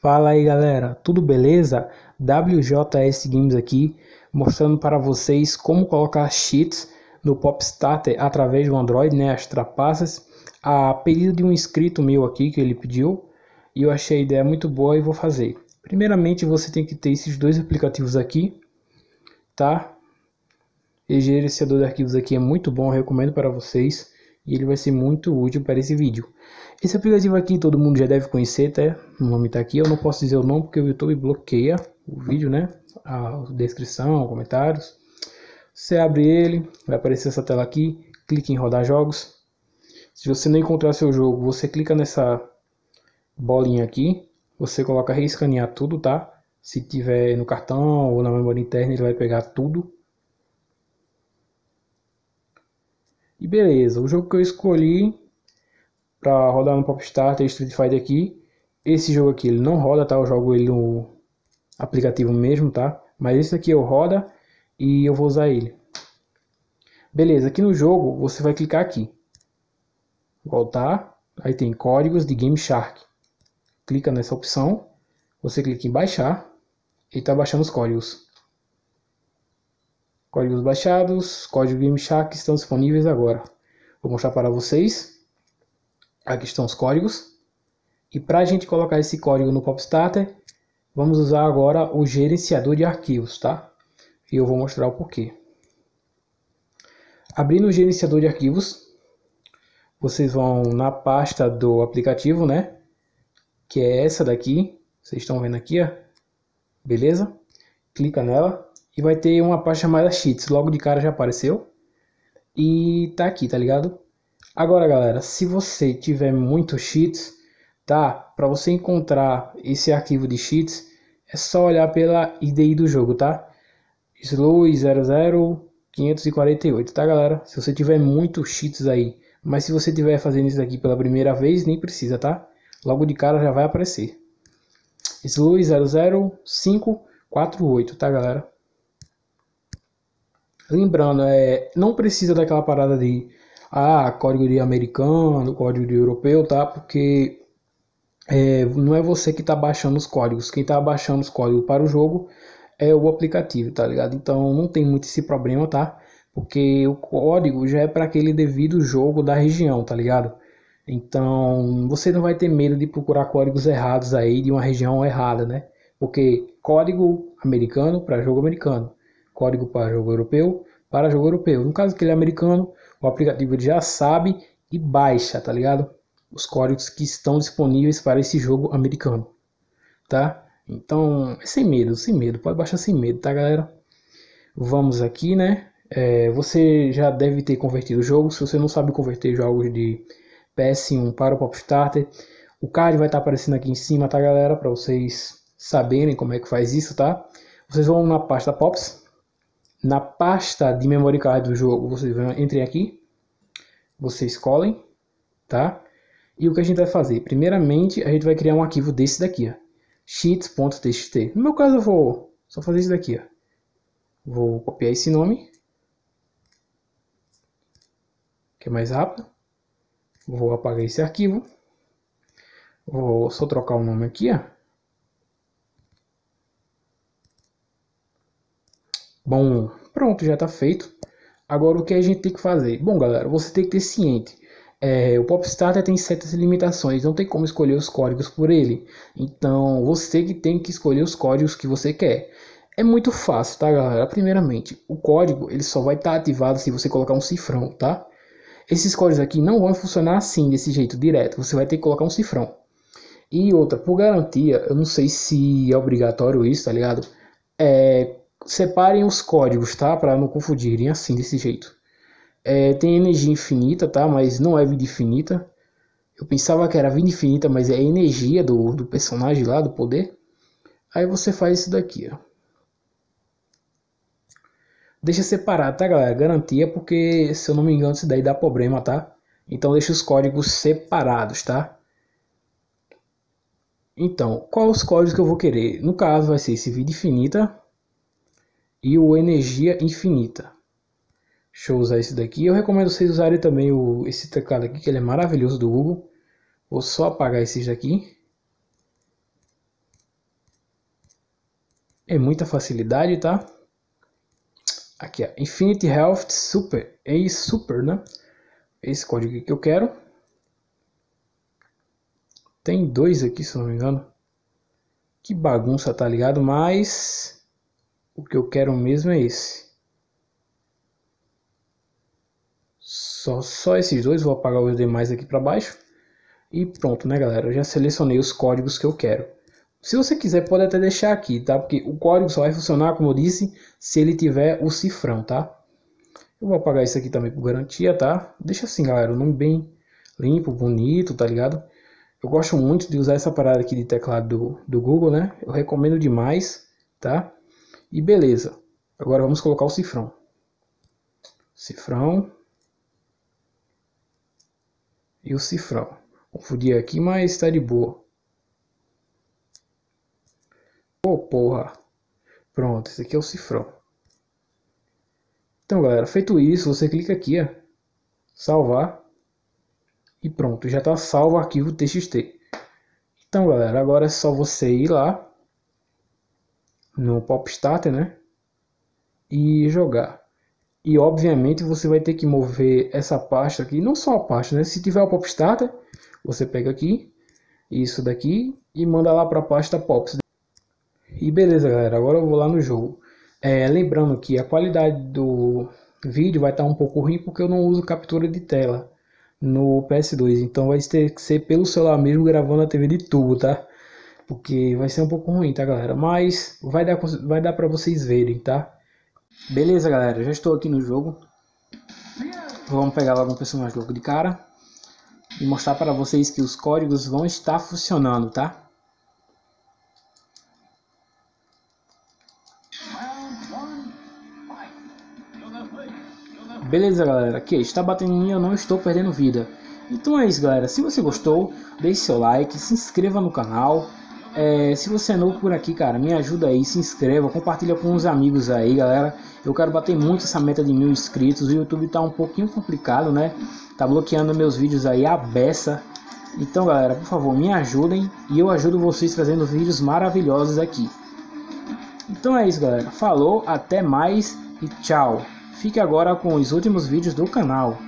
Fala aí galera, tudo beleza? WJS Games aqui, mostrando para vocês como colocar cheats no Popstarter através do Android, né, as trapaças, a pedido de um inscrito meu aqui que ele pediu, e eu achei a ideia muito boa e vou fazer. Primeiramente você tem que ter esses dois aplicativos aqui, tá? E gerenciador de arquivos aqui é muito bom, recomendo para vocês e ele vai ser muito útil para esse vídeo. Esse aplicativo aqui todo mundo já deve conhecer, tá? O nome está aqui, eu não posso dizer o nome porque o YouTube bloqueia o vídeo, né? A descrição, comentários. Você abre ele, vai aparecer essa tela aqui, clica em rodar jogos. Se você não encontrar seu jogo, você clica nessa bolinha aqui, você coloca reescanear tudo, tá? Se tiver no cartão ou na memória interna, ele vai pegar tudo. beleza, o jogo que eu escolhi para rodar no Popstar, Street Fighter aqui, esse jogo aqui ele não roda, tá? Eu jogo ele no aplicativo mesmo, tá? Mas esse aqui eu roda e eu vou usar ele. Beleza, aqui no jogo você vai clicar aqui. Voltar, aí tem códigos de Game Shark. Clica nessa opção, você clica em baixar e tá baixando os códigos. Códigos baixados, código Game Shark estão disponíveis agora. Vou mostrar para vocês. Aqui estão os códigos. E para a gente colocar esse código no Popstarter, vamos usar agora o gerenciador de arquivos, tá? E eu vou mostrar o porquê. Abrindo o gerenciador de arquivos, vocês vão na pasta do aplicativo, né? Que é essa daqui. Vocês estão vendo aqui, ó. Beleza? Clica nela. E vai ter uma parte chamada cheats, logo de cara já apareceu. E tá aqui, tá ligado? Agora, galera, se você tiver muitos cheats, tá? Para você encontrar esse arquivo de cheats, é só olhar pela IDI do jogo, tá? Slow 00548, tá, galera? Se você tiver muitos cheats aí, mas se você tiver fazendo isso aqui pela primeira vez, nem precisa, tá? Logo de cara já vai aparecer. Slow 00548, tá, galera? Lembrando, é, não precisa daquela parada de ah, código de americano, código de europeu, tá? Porque é, não é você que está baixando os códigos. Quem está baixando os códigos para o jogo é o aplicativo, tá ligado? Então não tem muito esse problema, tá? Porque o código já é para aquele devido jogo da região, tá ligado? Então você não vai ter medo de procurar códigos errados aí de uma região errada, né? Porque código americano para jogo americano, código para jogo europeu, para jogo europeu. No caso que ele é americano, o aplicativo já sabe e baixa, tá ligado? Os códigos que estão disponíveis para esse jogo americano, tá? Então, é sem medo, sem medo, pode baixar sem medo, tá, galera? Vamos aqui, né? É, você já deve ter convertido o jogo. Se você não sabe converter jogos de PS1 para o Popstarter, o card vai estar tá aparecendo aqui em cima, tá, galera? Para vocês saberem como é que faz isso, tá? Vocês vão na pasta Pops, na pasta de memory card do jogo, vocês vão entrar aqui, vocês escolhem, tá? E o que a gente vai fazer? Primeiramente, a gente vai criar um arquivo desse daqui, ó. sheets.txt. No meu caso, eu vou só fazer isso daqui, ó. Vou copiar esse nome, que é mais rápido. Vou apagar esse arquivo. Vou só trocar o nome aqui, ó. Bom, pronto, já está feito. Agora o que a gente tem que fazer? Bom, galera, você tem que ter ciente. É, o Popstarter tem certas limitações, não tem como escolher os códigos por ele. Então, você que tem que escolher os códigos que você quer. É muito fácil, tá, galera? Primeiramente, o código ele só vai estar tá ativado se você colocar um cifrão, tá? Esses códigos aqui não vão funcionar assim, desse jeito, direto. Você vai ter que colocar um cifrão. E outra, por garantia, eu não sei se é obrigatório isso, tá ligado? É, separem os códigos, tá? Para não confundirem assim, desse jeito. É, tem energia infinita, tá? Mas não é vida infinita. Eu pensava que era vida infinita, mas é a energia do, do personagem lá, do poder. Aí você faz isso daqui, ó. Deixa separado, tá, galera? Garantia, porque se eu não me engano, isso daí dá problema, tá? Então deixa os códigos separados, tá? Então, quais os códigos que eu vou querer? No caso, vai ser esse vida infinita e o Energia Infinita. Deixa eu usar esse daqui. Eu recomendo vocês usarem também o, esse teclado aqui, que ele é maravilhoso do Google. Vou só apagar esses daqui. É muita facilidade, tá? Aqui, ó. Infinity Health Super. É super, né? É esse código aqui que eu quero. Tem dois aqui, se não me engano. Que bagunça, tá ligado? Mas... O que eu quero mesmo é esse. Só, só esses dois, vou apagar os demais aqui para baixo. E pronto, né galera, eu já selecionei os códigos que eu quero. Se você quiser, pode até deixar aqui, tá? Porque o código só vai funcionar, como eu disse, se ele tiver o cifrão, tá? Eu vou apagar isso aqui também por garantia, tá? Deixa assim, galera, o nome bem limpo, bonito, tá ligado? Eu gosto muito de usar essa parada aqui de teclado do, do Google, né? Eu recomendo demais, tá? E beleza. Agora vamos colocar o cifrão. Cifrão. E o cifrão. Confundi aqui, mas está de boa. Pô, oh, porra. Pronto, esse aqui é o cifrão. Então, galera, feito isso, você clica aqui, ó, salvar. E pronto, já tá salvo o arquivo TXT. Então, galera, agora é só você ir lá no Popstarter, né? E jogar. E obviamente você vai ter que mover essa pasta aqui, não só a pasta, né? Se tiver o Popstarter, você pega aqui, isso daqui e manda lá para a pasta Pops. E beleza, galera, agora eu vou lá no jogo. É, lembrando que a qualidade do vídeo vai estar tá um pouco ruim porque eu não uso captura de tela no PS2, então vai ter que ser pelo celular mesmo gravando a TV de tubo, tá? porque vai ser um pouco ruim, tá, galera? Mas vai dar, vai dar pra vocês verem, tá? Beleza, galera, já estou aqui no jogo. Vamos pegar logo um personagem logo de cara. E mostrar para vocês que os códigos vão estar funcionando, tá? Beleza, galera? Aqui, está batendo em mim, eu não estou perdendo vida. Então é isso, galera. Se você gostou, deixe seu like, se inscreva no canal é, se você é novo por aqui, cara, me ajuda aí, se inscreva, compartilha com os amigos aí, galera. Eu quero bater muito essa meta de mil inscritos. O YouTube tá um pouquinho complicado, né? Tá bloqueando meus vídeos aí a beça. Então, galera, por favor, me ajudem e eu ajudo vocês trazendo vídeos maravilhosos aqui. Então é isso, galera. Falou, até mais e tchau. Fique agora com os últimos vídeos do canal.